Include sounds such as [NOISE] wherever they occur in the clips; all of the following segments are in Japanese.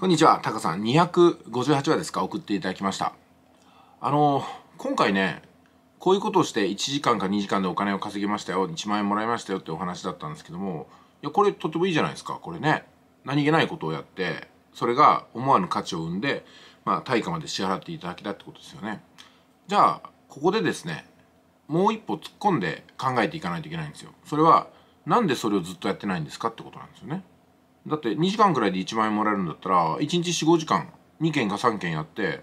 こんにちは、タカさん。258話ですか送っていただきました。あのー、今回ね、こういうことをして1時間か2時間でお金を稼ぎましたよ、1万円もらいましたよってお話だったんですけども、いや、これとてもいいじゃないですか、これね。何気ないことをやって、それが思わぬ価値を生んで、まあ、対価まで支払っていただけたってことですよね。じゃあ、ここでですね、もう一歩突っ込んで考えていかないといけないんですよ。それは、なんでそれをずっとやってないんですかってことなんですよね。だって2時間くらいで1万円もらえるんだったら1日45時間2件か3件やって、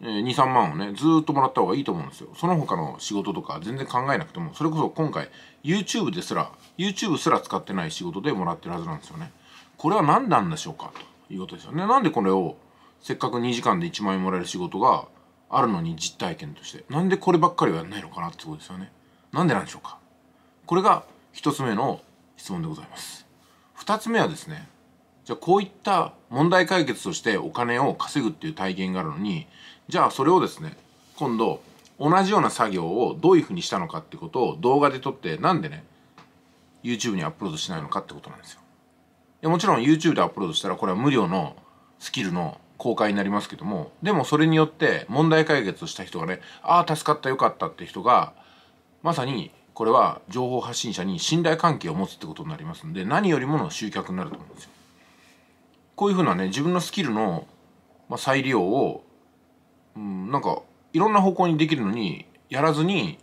えー、23万をねずっともらった方がいいと思うんですよその他の仕事とか全然考えなくてもそれこそ今回 YouTube ですら YouTube すら使ってない仕事でもらってるはずなんですよねこれは何なんでしょうかということですよねなんでこれをせっかく2時間で1万円もらえる仕事があるのに実体験としてなんでこればっかりはやんないのかなってことですよねなんでなんでしょうかこれが一つ目の質問でございます2つ目はですねじゃあこういった問題解決としてお金を稼ぐっていう体験があるのにじゃあそれをですね今度同じような作業をどういうふうにしたのかってことを動画で撮ってなんでね YouTube にアップロードしないのかってことなんですよでもちろん YouTube でアップロードしたらこれは無料のスキルの公開になりますけどもでもそれによって問題解決した人がねああ助かったよかったって人がまさにこれは情報発信者に信頼関係を持つってことになりますんで何よりもの集客になると思うんですよ。こういうふうなね自分のスキルの、ま再利用を、うん、なんかいろんな方向にできるのにやらずに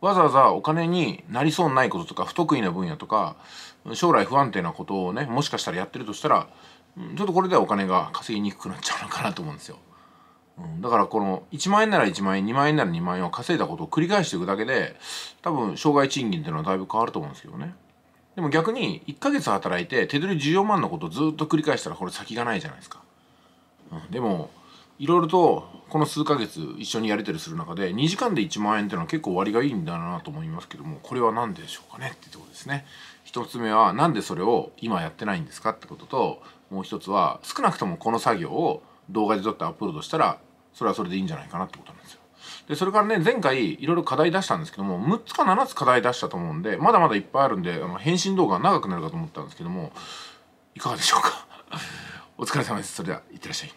わざわざお金になりそうないこととか不得意な分野とか将来不安定なことをねもしかしたらやってるとしたらちょっとこれではお金が稼ぎにくくなっちゃうのかなと思うんですよ。うん、だからこの1万円なら1万円2万円なら2万円を稼いだことを繰り返していくだけで多分障害賃金っていうのはだいぶ変わると思うんですけどねでも逆に1ヶ月働いて手取り14万のことをずっと繰り返したらこれ先がないじゃないですか、うん、でもいろいろとこの数ヶ月一緒にやり取りする中で2時間で1万円っていうのは結構割がいいんだなと思いますけどもこれは何でしょうかねってとこですね1つ目は何でそれを今やってないんですかってことともう1つは少なくともこの作業を動画で撮ってアップロードしたらそれはそれでいいんじゃないかなってことなんですよ。で、それからね、前回いろいろ課題出したんですけども、6つか7つ課題出したと思うんで、まだまだいっぱいあるんで、あの返信動画長くなるかと思ったんですけども、いかがでしょうか [LAUGHS] お疲れ様です。それでは、いってらっしゃい。